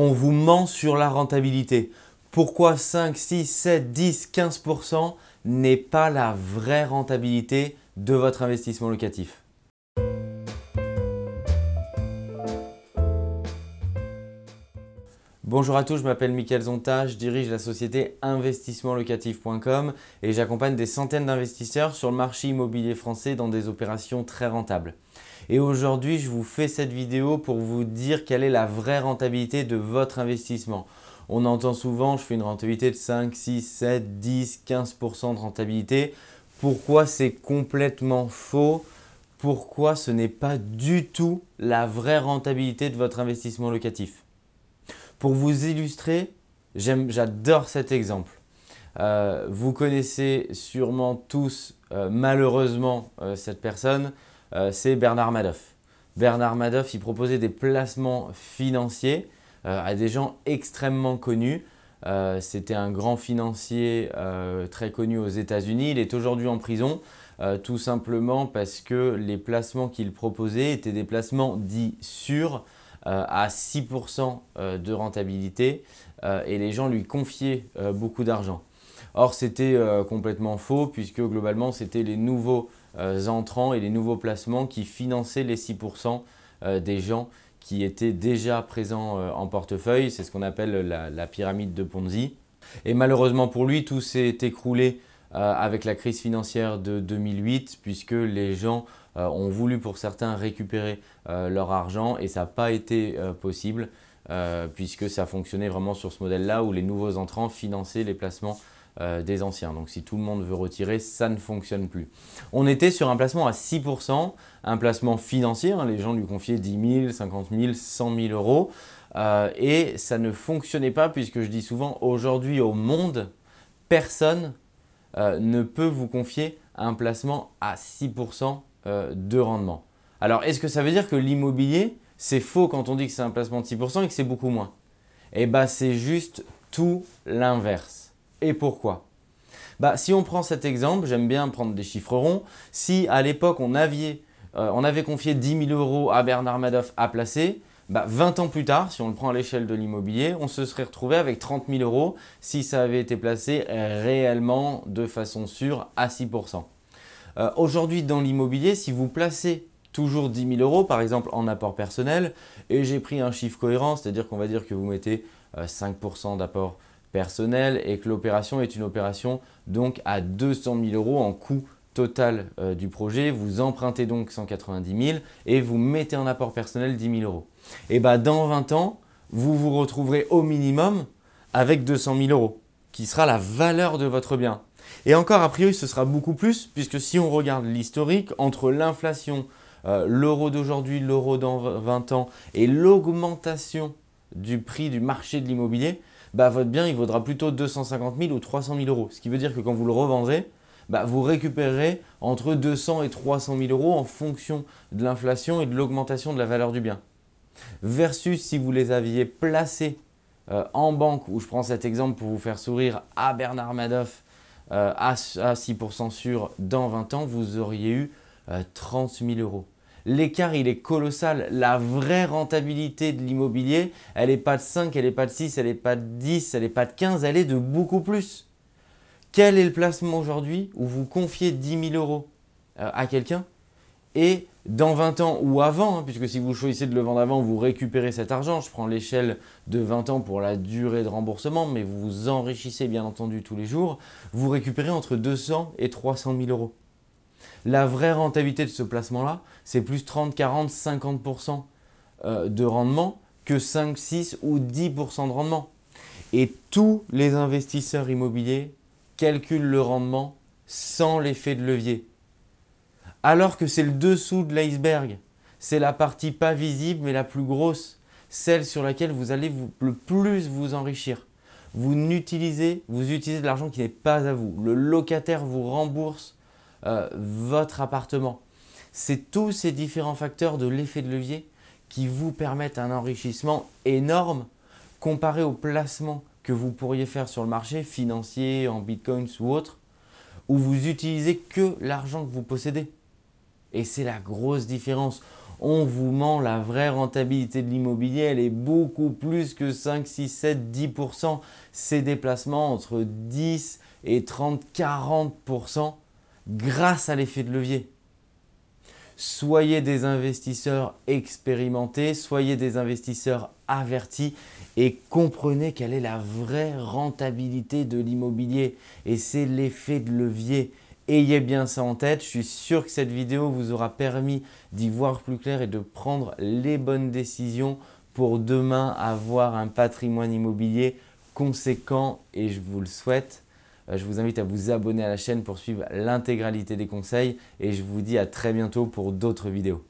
on vous ment sur la rentabilité. Pourquoi 5, 6, 7, 10, 15% n'est pas la vraie rentabilité de votre investissement locatif Bonjour à tous, je m'appelle Mickaël Zonta, je dirige la société investissementlocatif.com et j'accompagne des centaines d'investisseurs sur le marché immobilier français dans des opérations très rentables. Et aujourd'hui, je vous fais cette vidéo pour vous dire quelle est la vraie rentabilité de votre investissement. On entend souvent, je fais une rentabilité de 5, 6, 7, 10, 15% de rentabilité. Pourquoi c'est complètement faux Pourquoi ce n'est pas du tout la vraie rentabilité de votre investissement locatif Pour vous illustrer, j'adore cet exemple. Euh, vous connaissez sûrement tous euh, malheureusement euh, cette personne. Euh, c'est Bernard Madoff. Bernard Madoff, il proposait des placements financiers euh, à des gens extrêmement connus. Euh, c'était un grand financier très connu aux États-Unis. Il est aujourd'hui en prison, tout simplement parce que les placements qu'il proposait étaient des placements dits sûrs à 6% de rentabilité et les gens lui confiaient beaucoup d'argent. Or, c'était complètement faux puisque globalement, c'était les nouveaux euh, entrants et les nouveaux placements qui finançaient les 6% euh, des gens qui étaient déjà présents euh, en portefeuille. C'est ce qu'on appelle la, la, pyramide de Ponzi. Et malheureusement pour lui, tout s'est écroulé avec la crise financière de 2008 puisque les gens ont voulu pour certains récupérer leur argent et ça n'a pas été possible puisque ça fonctionnait vraiment sur ce modèle-là où les nouveaux entrants finançaient les placements euh, des anciens. Donc si tout le monde veut retirer, ça ne fonctionne plus. On était sur un placement à 6%, un placement financier, hein, les gens lui confiaient 10 000, 50 000, 100 000 euros, euh, et ça ne fonctionnait pas puisque je dis souvent aujourd'hui au monde, personne euh, ne peut vous confier un placement à 6% de rendement. Alors est-ce que ça veut dire que l'immobilier, c'est faux quand on dit que c'est un placement de 6% et que c'est beaucoup moins Eh bien c'est juste tout l'inverse et pourquoi bah, Si on prend cet exemple, j'aime bien prendre des chiffres ronds, si à l'époque on, euh, avait, confié 10 000 euros à Bernard Madoff à placer, 20 bah, ans plus tard, si on le prend à l'échelle de l'immobilier, on se serait retrouvé avec 30 000 euros si ça avait été placé réellement de façon sûre à 6 euh, Aujourd'hui, dans l'immobilier, si vous placez toujours 10 000 euros, par exemple en apport personnel, et j'ai pris un chiffre cohérent, c'est-à-dire qu'on va dire que vous mettez 5% euh, d'apport personnel et que l'opération est une opération donc à 200 000 euros en coût total euh, du projet. Vous empruntez donc 190 000 et vous mettez en apport personnel 10 000 euros. Et eh bah, ben, dans 20 ans, vous vous retrouverez au minimum avec 200 000 euros qui sera la valeur de votre bien. Et encore, a priori, ce sera beaucoup plus puisque si on regarde l'historique entre l'inflation, euh, l'euro d'aujourd'hui, l'euro dans 20 ans et l'augmentation du prix du marché de l'immobilier, bah, votre bien, il vaudra plutôt 250 000 ou 300 000 euros. Ce qui veut dire que quand vous le revendrez, bah, vous récupérez entre 200 et 300 000 euros en fonction de l'inflation et de l'augmentation de la valeur du bien. Versus si vous les aviez placés euh, en banque, où je prends cet exemple pour vous faire sourire, à Bernard Madoff, euh, à, 6% sûr, dans 20 ans, vous auriez eu 30 euh, 000 euros l'écart il est colossal. La vraie rentabilité de l'immobilier, elle n'est pas de 5, elle n'est pas de 6, elle n'est pas de 10, elle n'est pas de 15, elle est de beaucoup plus. Quel est le placement aujourd'hui où vous confiez 10 000 euros euh, à quelqu'un et dans 20 ans ou avant, hein, puisque si vous choisissez de le vendre avant, vous récupérez cet argent. Je prends l'échelle de 20 ans pour la durée de remboursement, mais vous vous enrichissez bien entendu tous les jours. Vous récupérez entre 200 et 300 000 euros. La vraie rentabilité de ce placement-là, c'est plus 30, 40, 50% de rendement que 5, 6 ou 10% de rendement. Et tous les investisseurs immobiliers calculent le rendement sans l'effet de levier. Alors que c'est le dessous de l'iceberg, c'est la partie pas visible mais la plus grosse, celle sur laquelle vous allez le plus vous enrichir. Vous n'utilisez, vous utilisez de l'argent qui n'est pas à vous. Le locataire vous rembourse euh, votre appartement. C'est tous ces différents facteurs de l'effet de levier qui vous permettent un enrichissement énorme comparé aux placements que vous pourriez faire sur le marché financier, en bitcoins ou autre, où vous utilisez que l'argent que vous possédez. Et c'est la grosse différence. On vous ment, la vraie rentabilité de l'immobilier, elle est beaucoup plus que 5, 6, 7, 10%. Ces déplacements entre 10 et 30, 40% grâce à l'effet de levier. Soyez des investisseurs expérimentés, soyez des investisseurs avertis et comprenez quelle est la vraie rentabilité de l'immobilier. Et c'est l'effet de levier. Ayez bien ça en tête, je suis sûr que cette vidéo vous aura permis d'y voir plus clair et de prendre les bonnes décisions pour demain avoir un patrimoine immobilier conséquent et je vous le souhaite euh, je vous invite à vous abonner à la chaîne pour suivre l'intégralité des conseils et je vous dis à très bientôt pour d'autres vidéos.